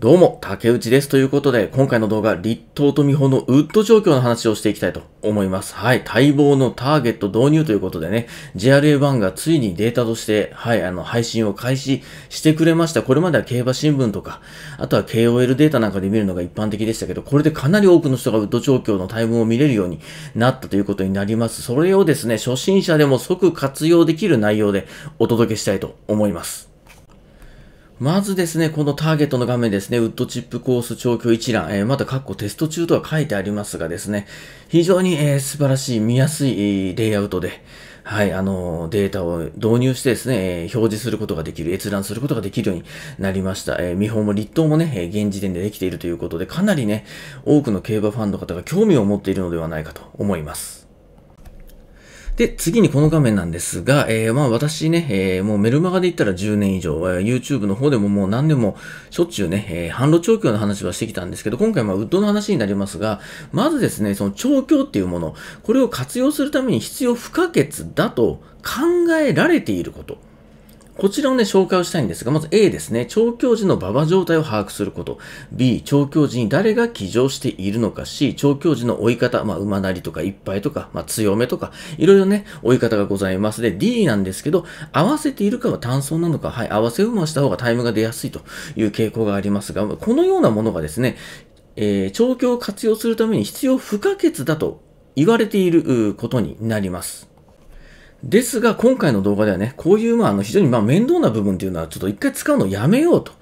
どうも、竹内です。ということで、今回の動画、立東と美穂のウッド状況の話をしていきたいと思います。はい、待望のターゲット導入ということでね、JRA1 がついにデータとして、はい、あの、配信を開始してくれました。これまでは競馬新聞とか、あとは KOL データなんかで見るのが一般的でしたけど、これでかなり多くの人がウッド状況の待望を見れるようになったということになります。それをですね、初心者でも即活用できる内容でお届けしたいと思います。まずですね、このターゲットの画面ですね、ウッドチップコース調教一覧、えー、また括弧テスト中とは書いてありますがですね、非常に、えー、素晴らしい、見やすいレイアウトで、はい、あの、データを導入してですね、えー、表示することができる、閲覧することができるようになりました。えー、見本も立冬もね、え現時点でできているということで、かなりね、多くの競馬ファンの方が興味を持っているのではないかと思います。で、次にこの画面なんですが、えー、まあ私ね、えー、もうメルマガで言ったら10年以上、えー、YouTube の方でももう何年もしょっちゅうね、えー、販路調教の話はしてきたんですけど、今回まあウッドの話になりますが、まずですね、その調教っていうもの、これを活用するために必要不可欠だと考えられていること。こちらをね、紹介をしたいんですが、まず A ですね。調教時の馬場状態を把握すること。B、調教時に誰が騎乗しているのか。C、調教時の追い方。まあ、馬なりとかいっぱいとか、まあ、強めとか、いろいろね、追い方がございます。で、D なんですけど、合わせているかは単走なのか。はい、合わせ馬をした方がタイムが出やすいという傾向がありますが、このようなものがですね、えー、調教を活用するために必要不可欠だと言われていることになります。ですが、今回の動画ではね、こういう、まあ、あの、非常に、まあ、面倒な部分っていうのは、ちょっと一回使うのをやめようと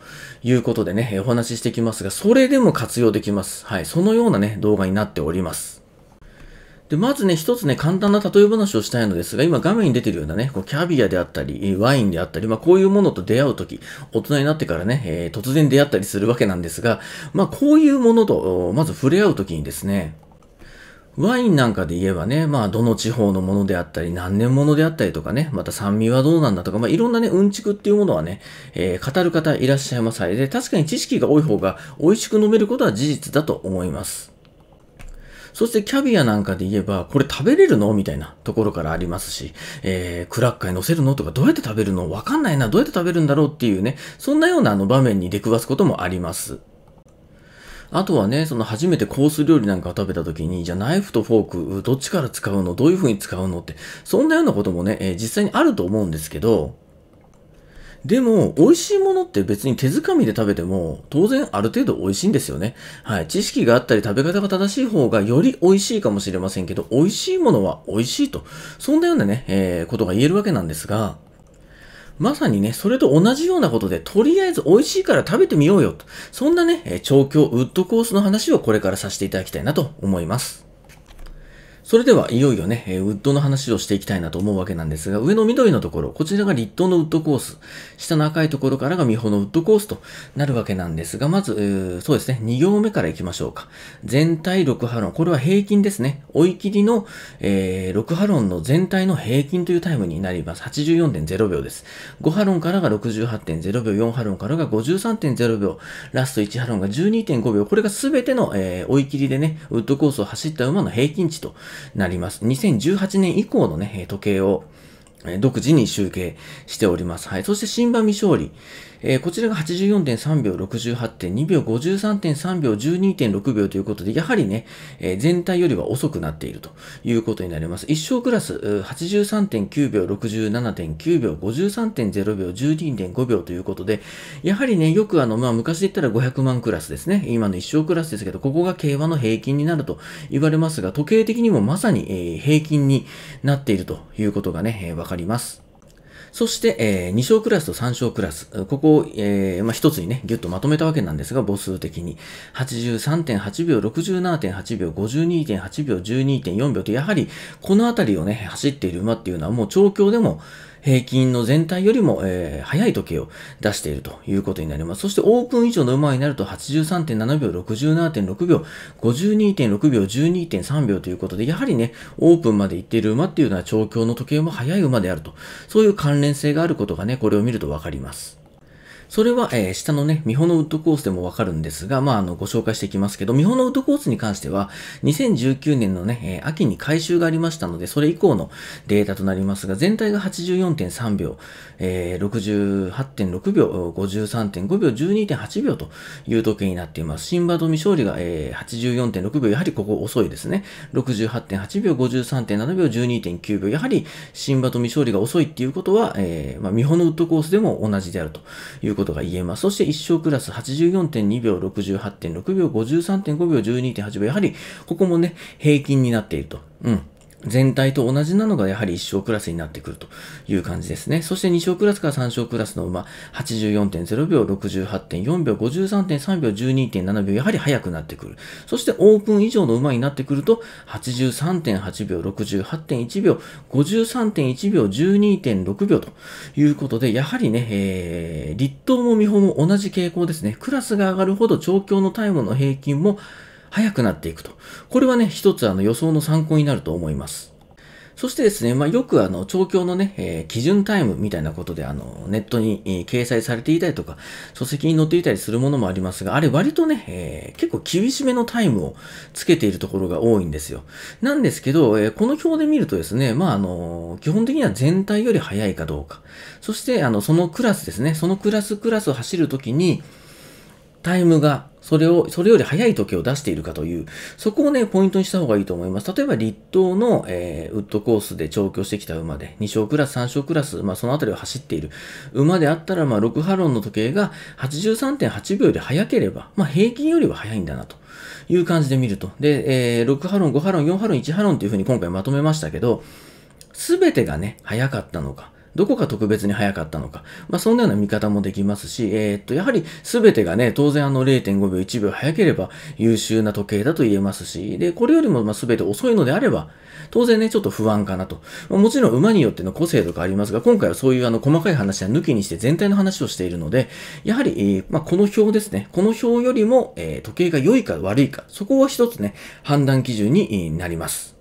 いうことでね、お話ししてきますが、それでも活用できます。はい。そのようなね、動画になっております。で、まずね、一つね、簡単な例え話をしたいのですが、今画面に出てるようなね、こうキャビアであったり、ワインであったり、まあこういうものと出会うとき、大人になってからね、えー、突然出会ったりするわけなんですが、まあこういうものと、まず触れ合うときにですね、ワインなんかで言えばね、まあ、どの地方のものであったり、何年ものであったりとかね、また酸味はどうなんだとか、まあ、いろんなね、うんちくっていうものはね、えー、語る方いらっしゃいますで、確かに知識が多い方が美味しく飲めることは事実だと思います。そしてキャビアなんかで言えば、これ食べれるのみたいなところからありますし、えー、クラッカーに乗せるのとか、どうやって食べるのわかんないな、どうやって食べるんだろうっていうね、そんなようなあの場面に出くわすこともあります。あとはね、その初めてコース料理なんかを食べた時に、じゃあナイフとフォーク、どっちから使うのどういう風に使うのって、そんなようなこともね、えー、実際にあると思うんですけど、でも、美味しいものって別に手づかみで食べても、当然ある程度美味しいんですよね。はい。知識があったり食べ方が正しい方がより美味しいかもしれませんけど、美味しいものは美味しいと。そんなようなね、えー、ことが言えるわけなんですが、まさにね、それと同じようなことで、とりあえず美味しいから食べてみようよと。そんなね、調教ウッドコースの話をこれからさせていただきたいなと思います。それでは、いよいよね、ウッドの話をしていきたいなと思うわけなんですが、上の緑のところ、こちらが立冬のウッドコース、下の赤いところからが美穂のウッドコースとなるわけなんですが、まず、そうですね、2行目からいきましょうか。全体6波論、これは平均ですね。追い切りの、えー、6波論の全体の平均というタイムになります。84.0秒です。5波論からが68.0秒、4波論からが53.0秒、ラスト1波論が12.5秒、これが全ての、えー、追い切りでね、ウッドコースを走った馬の平均値となります。2018年以降のね、時計を独自に集計しております。はい。そして新馬未勝利。えー、こちらが84.3秒、68.2秒、53.3秒、12.6秒ということで、やはりね、えー、全体よりは遅くなっているということになります。一勝クラス、83.9秒、67.9秒、53.0秒、12.5秒ということで、やはりね、よくあの、まあ、昔で言ったら500万クラスですね。今の一勝クラスですけど、ここが競馬の平均になると言われますが、時計的にもまさに、えー、平均になっているということがね、えー、かります。そして、えー、2章クラスと3章クラス。ここを、えー、まあ、1つにね、ぎゅっとまとめたわけなんですが、母数的に。83.8秒、67.8秒、52.8秒、12.4秒と、やはり、このあたりをね、走っている馬っていうのは、もう調教でも、平均の全体よりも、えー、早い時計を出しているということになります。そしてオープン以上の馬になると83.7秒、67.6秒、52.6秒、12.3秒ということで、やはりね、オープンまで行っている馬っていうのは調教の時計も早い馬であると。そういう関連性があることがね、これを見るとわかります。それは、えー、下のね、ミホのウッドコースでもわかるんですが、まあ、あの、ご紹介していきますけど、ミホのウッドコースに関しては、2019年のね、えー、秋に改修がありましたので、それ以降のデータとなりますが、全体が84.3秒、えー、68.6秒、53.5秒、12.8秒という時計になっています。シンバドミ勝利が、えー、84.6秒、やはりここ遅いですね。68.8秒、53.7秒、12.9秒、やはりシンバドミ勝利が遅いっていうことは、えー、まあ、見のウッドコースでも同じであるということことが言えます。そして1勝クラス84.2秒、68.6秒、53.5秒、12.8秒。やはり、ここもね、平均になっていると。うん。全体と同じなのがやはり1勝クラスになってくるという感じですね。そして2勝クラスから3勝クラスの馬、84.0秒、68.4秒、53.3秒、12.7秒、やはり速くなってくる。そしてオープン以上の馬になってくると、83.8秒、68.1秒、53.1秒、12.6秒ということで、やはりね、えー、立東も見本も同じ傾向ですね。クラスが上がるほど調教のタイムの平均も速くなっていくと。これはね、一つあの予想の参考になると思います。そしてですね、まあ、よくあの、調教のね、えー、基準タイムみたいなことで、あの、ネットに、えー、掲載されていたりとか、書籍に載っていたりするものもありますが、あれ割とね、えー、結構厳しめのタイムをつけているところが多いんですよ。なんですけど、えこの表で見るとですね、まあ、あの、基本的には全体より速いかどうか。そして、あの、そのクラスですね、そのクラスクラスを走るときに、タイムが、それを、それより早い時計を出しているかという、そこをね、ポイントにした方がいいと思います。例えば、立東の、えー、ウッドコースで調教してきた馬で、2勝クラス、3勝クラス、まあ、そのあたりを走っている馬であったら、まあ、6波論の時計が83.8秒より早ければ、まあ、平均よりは早いんだなと。いう感じで見ると。で、えー、6波論、5波論、4波論、1波論っというふうに今回まとめましたけど、すべてがね、早かったのか、どこが特別に早かったのか、まあ、そんなような見方もできますし、えー、っと、やはり全てがね、当然あの0.5秒、1秒早ければ優秀な時計だと言えますし、で、これよりもま全て遅いのであれば、当然ね、ちょっと不安かなと。まあ、もちろん馬によっての個性とかありますが、今回はそういうあの細かい話は抜きにして全体の話をしているので、やはり、えー、まあ、この表ですね、この表よりも、えー、時計が良いか悪いか、そこは一つね、判断基準になります。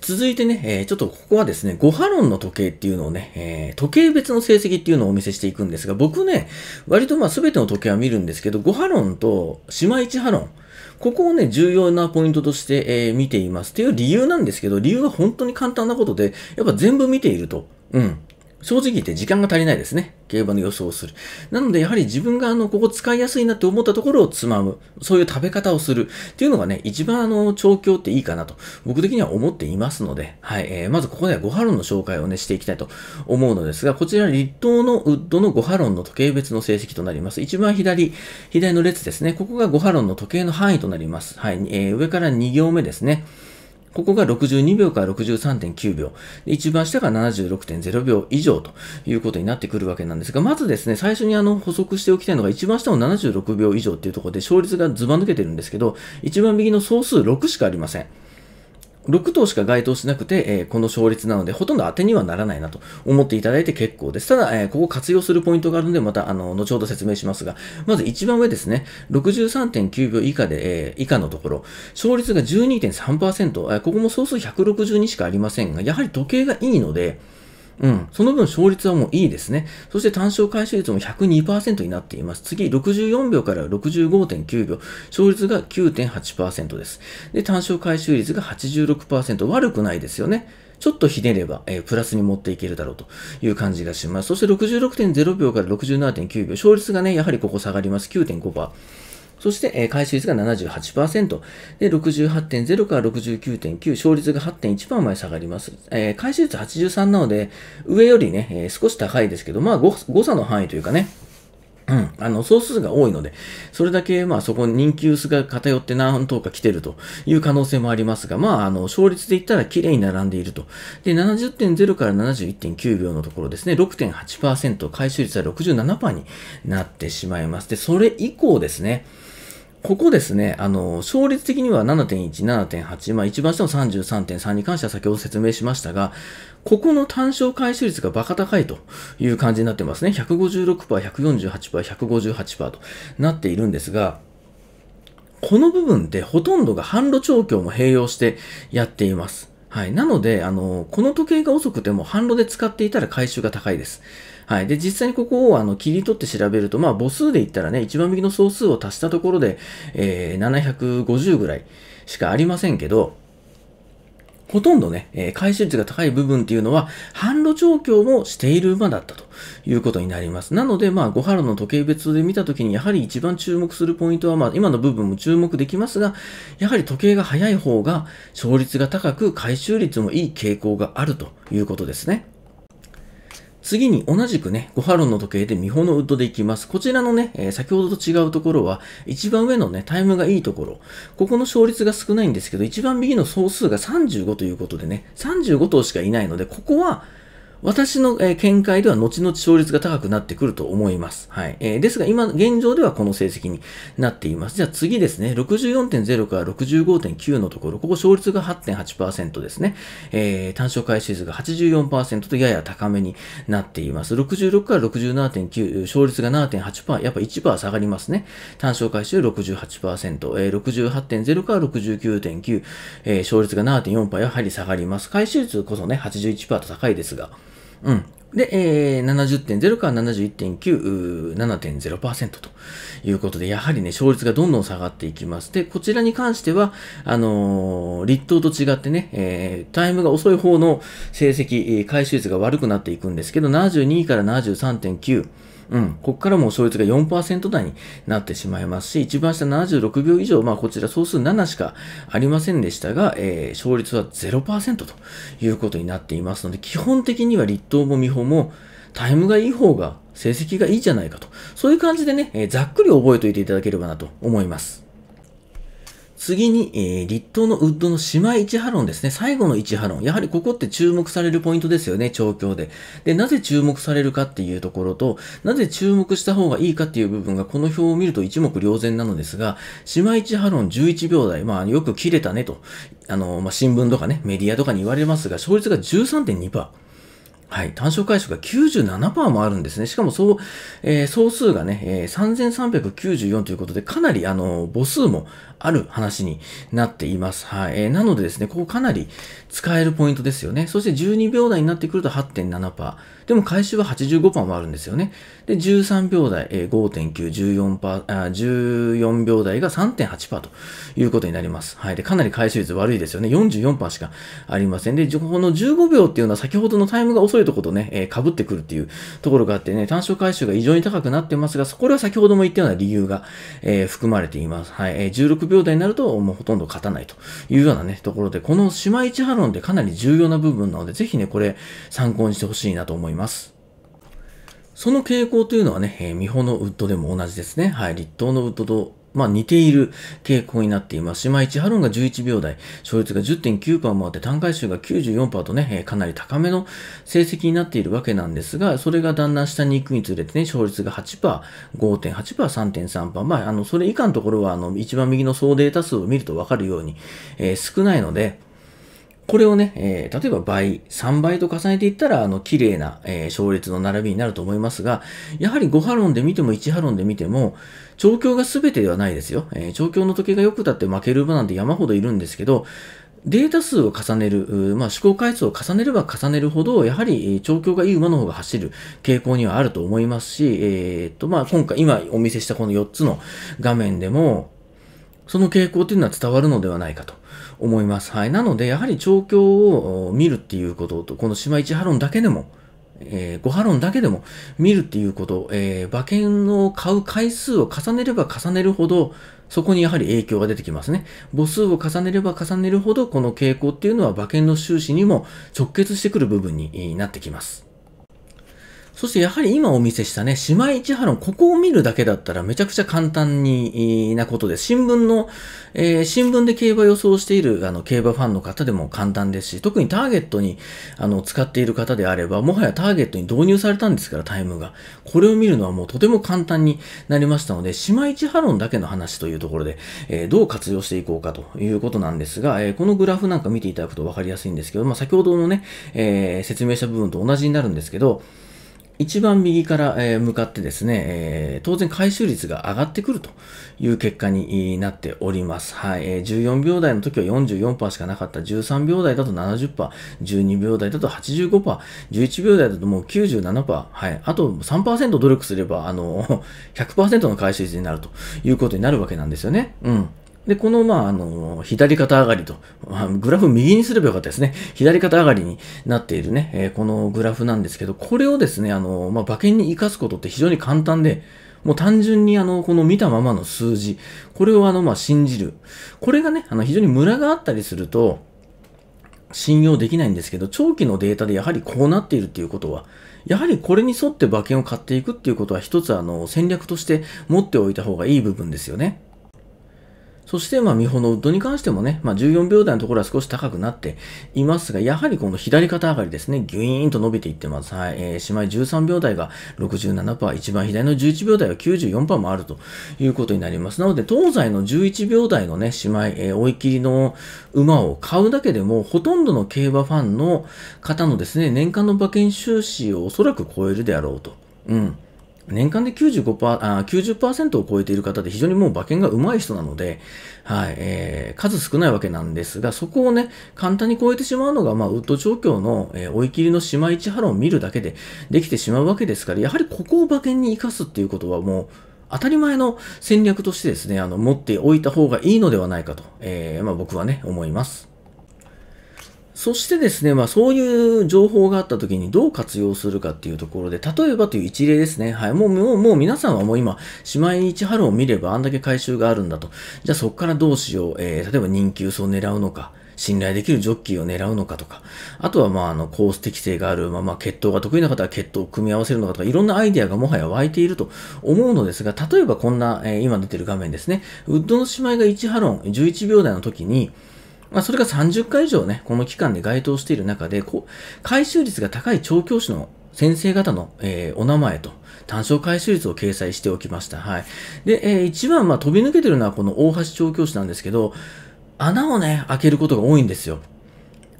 続いてね、えー、ちょっとここはですね、5波論の時計っていうのをね、えー、時計別の成績っていうのをお見せしていくんですが、僕ね、割とまあ全ての時計は見るんですけど、5波論と島一波論、ここをね、重要なポイントとして、えー、見ています。という理由なんですけど、理由は本当に簡単なことで、やっぱ全部見ていると。うん。正直言って時間が足りないですね。競馬の予想をする。なので、やはり自分があの、ここ使いやすいなって思ったところをつまむ。そういう食べ方をする。っていうのがね、一番あの、調教っていいかなと、僕的には思っていますので、はい。えー、まずここではご波論の紹介をね、していきたいと思うのですが、こちら、立冬のウッドのご波論の時計別の成績となります。一番左、左の列ですね。ここがご波論の時計の範囲となります。はい。えー、上から2行目ですね。ここが62秒から63.9秒、一番下が76.0秒以上ということになってくるわけなんですが、まずですね、最初にあの補足しておきたいのが、一番下の76秒以上っていうところで、勝率がずば抜けてるんですけど、一番右の総数6しかありません。6頭しか該当しなくて、えー、この勝率なので、ほとんど当てにはならないなと思っていただいて結構です。ただ、えー、ここ活用するポイントがあるので、また、あの、後ほど説明しますが、まず一番上ですね、63.9秒以下で、えー、以下のところ、勝率が12.3%、えー、ここも総数162しかありませんが、やはり時計がいいので、うん。その分勝率はもういいですね。そして単勝回収率も102%になっています。次、64秒から65.9秒。勝率が9.8%です。で、単勝回収率が86%。悪くないですよね。ちょっとひねれば、えー、プラスに持っていけるだろうという感じがします。そして66.0秒から67.9秒。勝率がね、やはりここ下がります。9.5%。そして、えー、回収率が78%。で、68.0から69.9、勝率が8.1%まで下がります。えー、回収率83なので、上よりね、えー、少し高いですけど、まあ誤、差の範囲というかね、うん。あの、総数が多いので、それだけ、まあ、そこに人気薄が偏って何頭か来てるという可能性もありますが、まあ、あの、勝率で言ったら綺麗に並んでいると。で、70.0から71.9秒のところですね、6.8%、回収率は67%になってしまいます。で、それ以降ですね、ここですね、あの、勝率的には7.1、7.8、まあ一番下の33.3に関しては先ほど説明しましたが、ここの単勝回収率がバカ高いという感じになってますね。156%、148%、158%となっているんですが、この部分ってほとんどが販路調教も併用してやっています。はい。なので、あの、この時計が遅くても販路で使っていたら回収が高いです。はい。で、実際にここをあの切り取って調べると、まあ母数で言ったらね、一番右の総数を足したところで、えー、750ぐらいしかありませんけど、ほとんどね、えー、回収率が高い部分っていうのは、販路調教もしている馬だったということになります。なので、まあ、5春の時計別で見たときに、やはり一番注目するポイントは、まあ、今の部分も注目できますが、やはり時計が早い方が、勝率が高く、回収率もいい傾向があるということですね。次に同じくね、5ハロンの時計で見本のウッドでいきます。こちらのね、えー、先ほどと違うところは、一番上のね、タイムがいいところ、ここの勝率が少ないんですけど、一番右の総数が35ということでね、35頭しかいないので、ここは、私の、見解では後々勝率が高くなってくると思います。はい。えー、ですが、今、現状ではこの成績になっています。じゃあ次ですね、64.0から65.9のところ、ここ勝率が8.8%ですね。えー、単勝回収数が84%とやや高めになっています。66から67.9、勝率が7.8%、やっぱ1%下がりますね。単勝回収68%、えー、68.0から69.9、えー、勝率が7.4%、やはり下がります。回収率こそね、81%と高いですが、うん。で、えー、70.0から71.9、7.0%ということで、やはりね、勝率がどんどん下がっていきます。で、こちらに関しては、あのー、立党と違ってね、えー、タイムが遅い方の成績、回収率が悪くなっていくんですけど、72から73.9、うん、ここからも勝率が4%台になってしまいますし、一番下76秒以上、まあ、こちら総数7しかありませんでしたが、えー、勝率は0%ということになっていますので、基本的には立党も美穂もタイムがいい方が成績がいいじゃないかと、そういう感じでね、えー、ざっくり覚えておいていただければなと思います。次に、えー、立東のウッドの島一波論ですね。最後の1波論。やはりここって注目されるポイントですよね、調教で。で、なぜ注目されるかっていうところと、なぜ注目した方がいいかっていう部分が、この表を見ると一目瞭然なのですが、島一波論11秒台、まあ、よく切れたねと、あの、まあ、新聞とかね、メディアとかに言われますが、勝率が13.2%。はい、単勝回数が97%もあるんですね。しかも総、えー、総数がね、えー、3394ということで、かなりあの母数もある話になっています。はい、えー、なのでですね、ここかなり使えるポイントですよね。そして12秒台になってくると8.7%。でも回収は85%もあるんですよね。で、13秒台、えー、5.9、14% 14秒台が3.8%ということになります。はい。で、かなり回収率悪いですよね。44%しかありません。で、この15秒っていうのは先ほどのタイムが遅いとことね、えー、被ってくるっていうところがあってね、単勝回収が異常に高くなってますが、そこでは先ほども言ったような理由が、えー、含まれています。はい。えー、16秒台になると、もうほとんど勝たないというようなね、ところで、この島市ハ波論でかなり重要な部分なので、ぜひね、これ参考にしてほしいなと思います。います。その傾向というのはね、えー、見本のウッドでも同じですね。はい、立冬のウッドと、まあ、似ている傾向になっています。島一ハロンが11秒台、勝率が10.9%もあって単回収が94%とね、えー、かなり高めの成績になっているわけなんですが、それがだんだん下に行くにつれてね、勝率が8%、5.8%、3.3%、まあ、あの、それ以下のところは、あの、一番右の総データ数を見るとわかるように、えー、少ないので、これをね、えー、例えば倍、3倍と重ねていったら、あの、綺麗な、えー、勝率の並びになると思いますが、やはり5波論で見ても1波論で見ても、調教が全てではないですよ。えー、調教の時計が良くたって負ける馬なんて山ほどいるんですけど、データ数を重ねる、まあ、試行回数を重ねれば重ねるほど、やはり、調教がいい馬の方が走る傾向にはあると思いますし、えー、っと、まあ、今回、今お見せしたこの4つの画面でも、その傾向というのは伝わるのではないかと。思います。はい。なので、やはり調教を見るっていうことと、この島一ハロンだけでも、えー、5ハロンだけでも見るっていうこと、えー、馬券を買う回数を重ねれば重ねるほど、そこにやはり影響が出てきますね。母数を重ねれば重ねるほど、この傾向っていうのは馬券の収支にも直結してくる部分になってきます。そしてやはり今お見せしたね、妹市原のここを見るだけだったらめちゃくちゃ簡単になことです。新聞の、えー、新聞で競馬予想しているあの競馬ファンの方でも簡単ですし、特にターゲットにあの使っている方であれば、もはやターゲットに導入されたんですから、タイムが。これを見るのはもうとても簡単になりましたので、島市ハロンだけの話というところで、えー、どう活用していこうかということなんですが、えー、このグラフなんか見ていただくと分かりやすいんですけど、まあ、先ほどのね、え説明した部分と同じになるんですけど、一番右から、向かってですね、当然回収率が上がってくるという結果になっております。はい。14秒台の時は44%しかなかった。13秒台だと70%、12秒台だと85%、11秒台だともう97%、はい。あと3%努力すれば、あの、100% の回収率になるということになるわけなんですよね。うん。で、この、まあ、あの、左肩上がりと、グラフ右にすればよかったですね。左肩上がりになっているね、えー、このグラフなんですけど、これをですね、あの、まあ、馬券に生かすことって非常に簡単で、もう単純にあの、この見たままの数字、これをあの、まあ、信じる。これがね、あの、非常にムラがあったりすると、信用できないんですけど、長期のデータでやはりこうなっているっていうことは、やはりこれに沿って馬券を買っていくっていうことは一つあの戦略として持っておいた方がいい部分ですよね。そして、まあ、美穂のウッドに関してもね、まあ、14秒台のところは少し高くなっていますが、やはりこの左肩上がりですね、ギュイーンと伸びていってます。はい。えー、姉妹13秒台が67%、一番左の11秒台は94%もあるということになります。なので、東西の11秒台のね、姉妹、えー、追い切りの馬を買うだけでも、ほとんどの競馬ファンの方のですね、年間の馬券収支をおそらく超えるであろうと。うん。年間で95%あ90%を超えている方で非常にもう馬券が上手い人なので、はいえー、数少ないわけなんですが、そこをね、簡単に超えてしまうのが、まあ、ウッド調教の、えー、追い切りの島市原を見るだけでできてしまうわけですから、やはりここを馬券に生かすっていうことはもう、当たり前の戦略としてですね、あの持っておいた方がいいのではないかと、えーまあ、僕はね、思います。そしてですね、まあそういう情報があった時にどう活用するかっていうところで、例えばという一例ですね。はい。もう、もう、もう皆さんはもう今、しまい一春を見ればあんだけ回収があるんだと。じゃあそこからどうしよう。えー、例えば人気薄を狙うのか。信頼できるジョッキーを狙うのかとか、あとはまああのコース適性がある、まあ、まあ血統が得意な方は血統を組み合わせるのかとか、いろんなアイディアがもはや湧いていると思うのですが、例えばこんな、えー、今出てる画面ですね、ウッドの姉妹が1ハロン11秒台の時に、まあ、それが30回以上ね、この期間で該当している中で、こう回収率が高い調教師の先生方の、えー、お名前と単勝回収率を掲載しておきました。はい。で、えー、一番、まあ、飛び抜けてるのはこの大橋調教師なんですけど、穴をね、開けることが多いんですよ。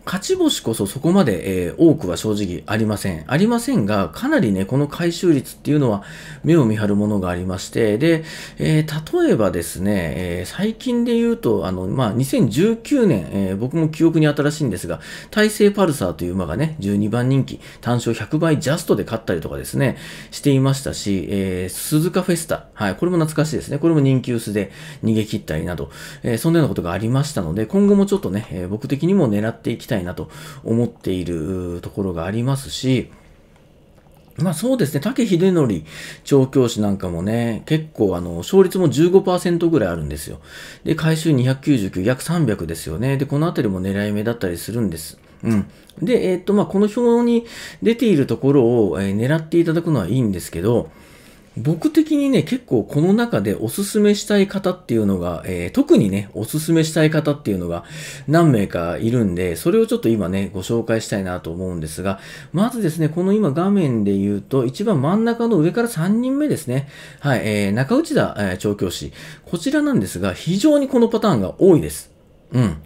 勝ち星こそそこまで、えー、多くは正直ありません。ありませんが、かなりね、この回収率っていうのは目を見張るものがありまして、で、えー、例えばですね、えー、最近で言うと、あの、まあ、2019年、え僕も記憶に新しいんですが、大勢パルサーという馬がね、12番人気、単勝100倍ジャストで勝ったりとかですね、していましたし、え鈴鹿フェスタ、はい、これも懐かしいですね。これも人気薄で逃げ切ったりなど、えそんなようなことがありましたので、今後もちょっとね、え僕的にも狙っていきたいたいなと思っているところがありますし、まあそうですね、竹秀則調教師なんかもね、結構あの、勝率も15%ぐらいあるんですよ。で、回収299、約300ですよね。で、このあたりも狙い目だったりするんです。うん。で、えー、っと、まあこの表に出ているところを、えー、狙っていただくのはいいんですけど、僕的にね、結構この中でおすすめしたい方っていうのが、えー、特にね、おすすめしたい方っていうのが何名かいるんで、それをちょっと今ね、ご紹介したいなと思うんですが、まずですね、この今画面で言うと、一番真ん中の上から3人目ですね。はい、えー、中内田、えー、調教師。こちらなんですが、非常にこのパターンが多いです。うん。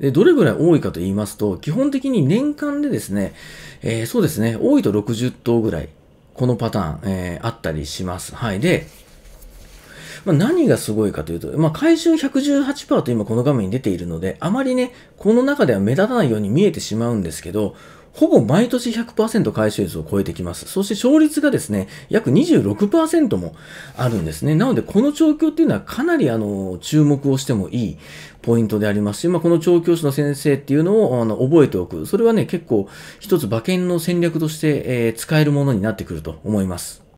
で、どれぐらい多いかと言いますと、基本的に年間でですね、えー、そうですね、多いと60頭ぐらい。このパターン、えー、あったりします。はい。で、まあ、何がすごいかというと、まあ、回収118%と今この画面に出ているので、あまりね、この中では目立たないように見えてしまうんですけど、ほぼ毎年100%回収率を超えてきます。そして勝率がですね、約26%もあるんですね。なので、この調教っていうのはかなりあの、注目をしてもいいポイントでありますし、まあ、この調教師の先生っていうのをあの覚えておく。それはね、結構一つ馬券の戦略として、えー、使えるものになってくると思います。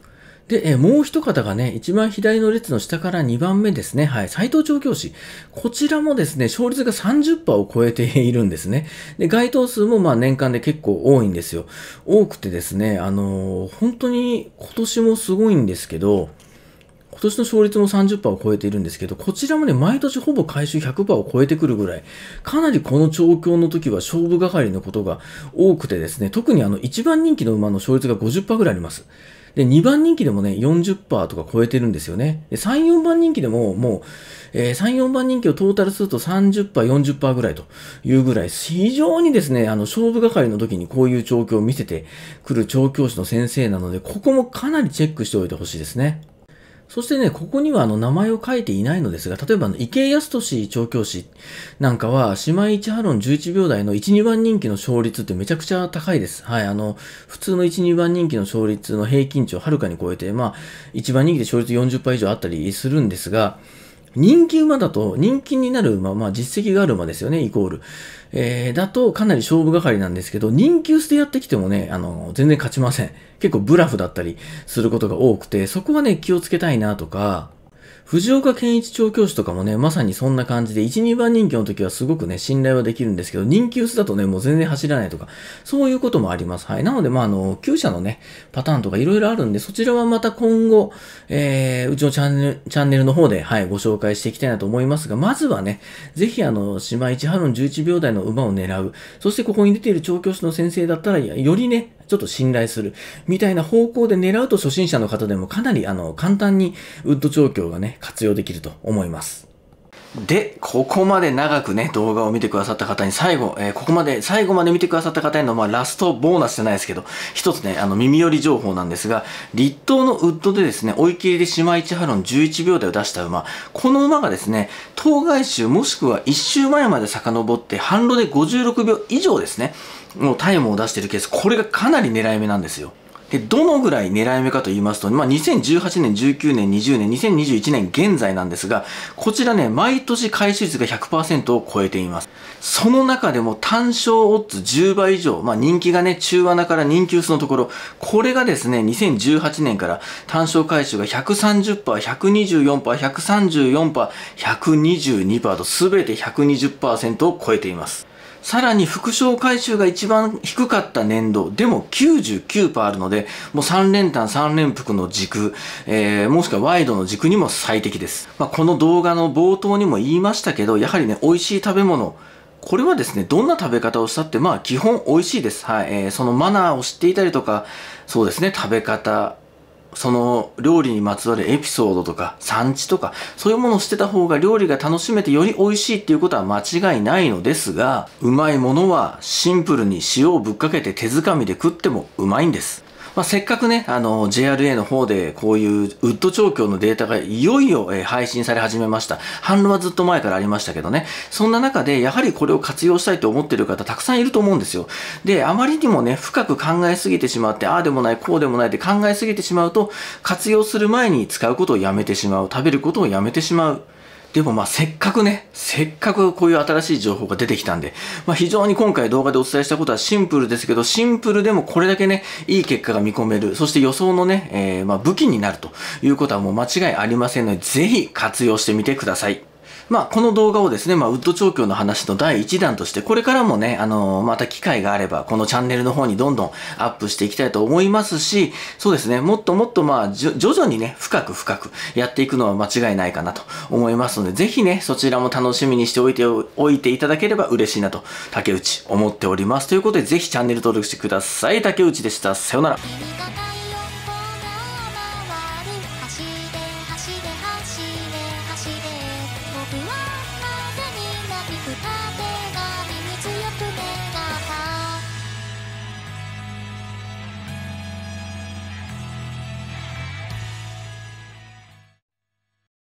で、えもう一方がね、一番左の列の下から2番目ですね。はい。斎藤調教師。こちらもですね、勝率が30%を超えているんですね。で、該当数もまあ年間で結構多いんですよ。多くてですね、あのー、本当に今年もすごいんですけど、今年の勝率も30%を超えているんですけど、こちらもね、毎年ほぼ回収100%を超えてくるぐらい、かなりこの調教の時は勝負係のことが多くてですね、特にあの、一番人気の馬の勝率が50%ぐらいあります。で、2番人気でもね、40%とか超えてるんですよね。で、3、4番人気でも、もう、えー、3、4番人気をトータルすると30%、40%ぐらいというぐらい、非常にですね、あの、勝負係の時にこういう調教を見せてくる調教師の先生なので、ここもかなりチェックしておいてほしいですね。そしてね、ここにはあの名前を書いていないのですが、例えばあの池井康俊調教師なんかは、姉妹市ハロン11秒台の1、2番人気の勝率ってめちゃくちゃ高いです。はい、あの、普通の1、2番人気の勝率の平均値をはるかに超えて、まあ、1番人気で勝率40%以上あったりするんですが、人気馬だと、人気になる馬、まあ実績がある馬ですよね、イコール。えー、だとかなり勝負係なんですけど、人気薄でやってきてもね、あの、全然勝ちません。結構ブラフだったりすることが多くて、そこはね、気をつけたいなとか、藤岡健一調教師とかもね、まさにそんな感じで、1、2番人気の時はすごくね、信頼はできるんですけど、人気薄だとね、もう全然走らないとか、そういうこともあります。はい。なので、まあ、あの、旧社のね、パターンとかいろいろあるんで、そちらはまた今後、えー、うちのチャンネル、チャンネルの方で、はい、ご紹介していきたいなと思いますが、まずはね、ぜひあの、島市春の11秒台の馬を狙う、そしてここに出ている調教師の先生だったら、よりね、ちょっと信頼する、みたいな方向で狙うと初心者の方でもかなりあの簡単にウッド調教がね、活用できると思います。で、ここまで長くね、動画を見てくださった方に最後、えー、ここまで、最後まで見てくださった方への、まあ、ラストボーナスじゃないですけど、一つね、あの、耳寄り情報なんですが、立冬のウッドでですね、追い切りで島一ハロン11秒台を出した馬、この馬がですね、当該集もしくは1週前まで遡って、反路で56秒以上ですね、のタイムを出しているケース、これがかなり狙い目なんですよ。で、どのぐらい狙い目かと言いますと、まあ、2018年、19年、20年、2021年現在なんですが、こちらね、毎年回収率が100%を超えています。その中でも単勝オッズ10倍以上、まあ、人気がね、中穴から人気薄のところ、これがですね、2018年から単勝回収が130%、124%、134%、122%と全て120%を超えています。さらに副賞回収が一番低かった年度、でも99%あるので、もう3連単3連複の軸、えー、もしくはワイドの軸にも最適です。まあ、この動画の冒頭にも言いましたけど、やはりね、美味しい食べ物、これはですね、どんな食べ方をしたって、まあ基本美味しいです。はい。えー、そのマナーを知っていたりとか、そうですね、食べ方、その料理にまつわるエピソードとか産地とかそういうものをしてた方が料理が楽しめてより美味しいっていうことは間違いないのですがうまいものはシンプルに塩をぶっかけて手づかみで食ってもうまいんですまあ、せっかくね、あの、JRA の方でこういうウッド調教のデータがいよいよ、えー、配信され始めました。反論はずっと前からありましたけどね。そんな中で、やはりこれを活用したいと思ってる方たくさんいると思うんですよ。で、あまりにもね、深く考えすぎてしまって、ああでもない、こうでもないって考えすぎてしまうと、活用する前に使うことをやめてしまう、食べることをやめてしまう。でもまあせっかくね、せっかくこういう新しい情報が出てきたんで、まあ非常に今回動画でお伝えしたことはシンプルですけど、シンプルでもこれだけね、いい結果が見込める、そして予想のね、えー、まあ武器になるということはもう間違いありませんので、ぜひ活用してみてください。まあ、この動画をですね、まあ、ウッド調教の話の第1弾として、これからもね、あのー、また機会があれば、このチャンネルの方にどんどんアップしていきたいと思いますし、そうですね、もっともっと、まあ、徐々にね、深く深くやっていくのは間違いないかなと思いますので、ぜひね、そちらも楽しみにしておいておいていただければ嬉しいなと、竹内思っております。ということで、ぜひチャンネル登録してください。竹内でした。さようなら。